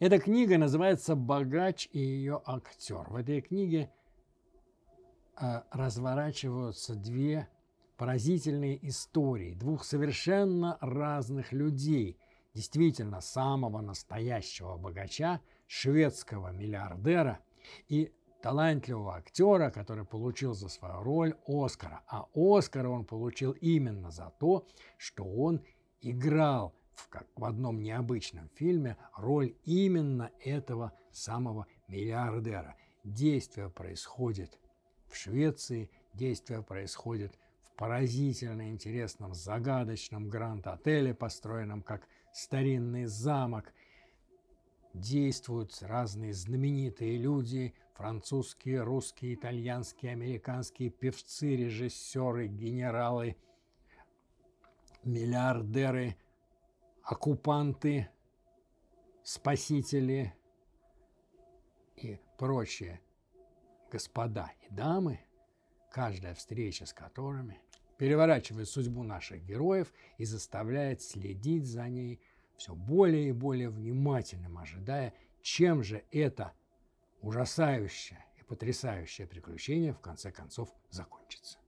Эта книга называется «Богач и ее актер». В этой книге э, разворачиваются две поразительные истории двух совершенно разных людей, действительно самого настоящего богача, шведского миллиардера и талантливого актера, который получил за свою роль Оскара. А Оскара он получил именно за то, что он играл в, как в одном необычном фильме роль именно этого самого миллиардера. Действие происходит в Швеции, действие происходит в поразительно интересном, загадочном гранд-отеле, построенном как старинный замок. Действуют разные знаменитые люди, французские, русские, итальянские, американские певцы, режиссеры, генералы, миллиардеры – оккупанты, спасители и прочие господа и дамы, каждая встреча с которыми переворачивает судьбу наших героев и заставляет следить за ней все более и более внимательным, ожидая, чем же это ужасающее и потрясающее приключение в конце концов закончится.